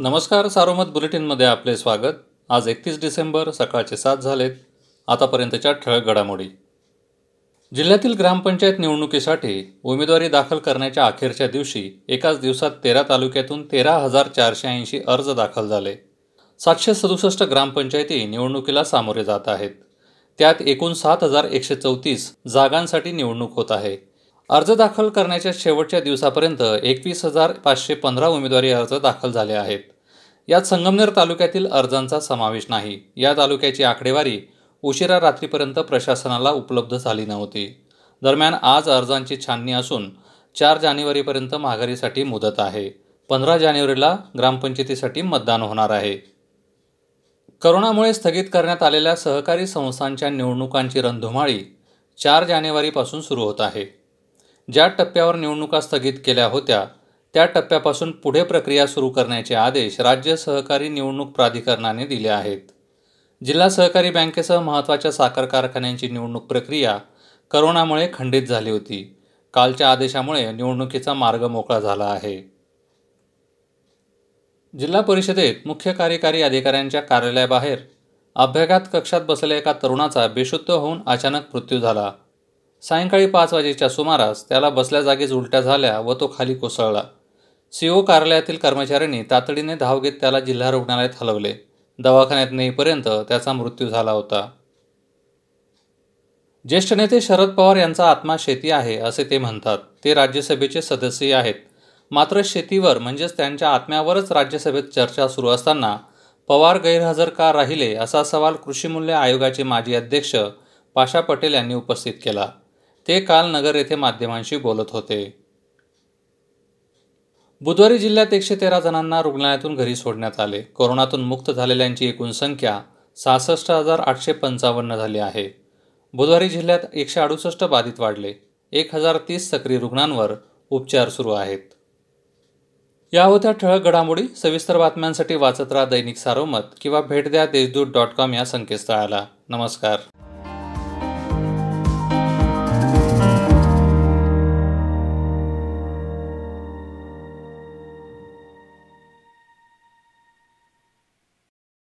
नमस्कार सारोमत बुलेटिनमध्ये आपले स्वागत आज एकतीस डिसेंबर सकाळचे सात झालेत आतापर्यंतच्या ठळक घडामोडी जिल्ह्यातील ग्रामपंचायत निवडणुकीसाठी उमेदवारी दाखल करण्याच्या अखेरच्या दिवशी एकाच दिवसात तेरा तालुक्यातून तेरा हजार चारशे ऐंशी अर्ज दाखल झाले सातशे सदुसष्ट ग्रामपंचायती निवडणुकीला सामोरे जात आहेत त्यात एकूण सात हजार एकशे चौतीस जागांसाठी निवडणूक होत आहे अर्ज दाखल करण्याच्या शेवटच्या दिवसापर्यंत एकवीस हजार पाचशे पंधरा उमेदवारी अर्ज दाखल झाले आहेत यात संगमनेर तालुक्यातील अर्जांचा समावेश नाही या तालुक्याची आकडेवारी उशिरा रात्रीपर्यंत प्रशासनाला उपलब्ध झाली नव्हती दरम्यान आज अर्जांची छाननी असून चार जानेवारीपर्यंत माघारीसाठी मुदत आहे पंधरा जानेवारीला ग्रामपंचायतीसाठी मतदान होणार आहे करोनामुळे स्थगित करण्यात आलेल्या सहकारी संस्थांच्या निवडणुकांची रणधुमाळी चार जानेवारीपासून सुरू होत आहे ज्या टप्प्यावर निवडणुका स्थगित केल्या होत्या त्या टप्प्यापासून पुढे प्रक्रिया सुरू करण्याचे आदेश राज्य सहकारी निवडणूक प्राधिकरणाने दिले आहेत जिल्हा सहकारी बँकेसह महत्त्वाच्या साखर कारखान्यांची निवडणूक प्रक्रिया करोनामुळे खंडित झाली होती कालच्या आदेशामुळे निवडणुकीचा मार्ग मोकळा झाला आहे जिल्हा परिषदेत मुख्य कार्यकारी अधिकाऱ्यांच्या कार्यालयाबाहेर अभ्याघात कक्षात बसलेल्या एका तरुणाचा बेशुद्ध होऊन अचानक मृत्यू झाला सायंकाळी पाच वाजेच्या सुमारास त्याला बसल्या जागीच उलट्या झाल्या व तो खाली कोसळला सीओ कार्यालयातील कर्मचाऱ्यांनी तातडीने धाव घेत त्याला जिल्हा रुग्णालयात हलवले दवाखान्यात नेईपर्यंत त्याचा मृत्यू झाला होता ज्येष्ठ नेते शरद पवार यांचा आत्मा शेती आहे असे ते म्हणतात ते राज्यसभेचे सदस्यही आहेत मात्र शेतीवर म्हणजेच त्यांच्या आत्म्यावरच राज्यसभेत चर्चा सुरू असताना पवार गैरहजर का राहिले असा सवाल कृषीमूल्य आयोगाचे माजी अध्यक्ष पाशा पटेल यांनी उपस्थित केला ते काल नगर येथे माध्यमांशी बोलत होते बुधवारी जिल्ह्यात एकशे तेरा जणांना रुग्णालयातून घरी सोडण्यात आले कोरोनातून मुक्त झालेल्यांची एकूण संख्या सहासष्ट हजार आठशे पंचावन्न झाली आहे बुधवारी जिल्ह्यात एकशे अडुसष्ट बाधित वाढले एक हजार तीस सक्रिय रुग्णांवर उपचार सुरू आहेत या होत्या ठळक घडामोडी सविस्तर बातम्यांसाठी वाचत राहा दैनिक सारोमत किंवा भेट द्या देशदूत डॉट कॉम या संकेतस्थळाला नमस्कार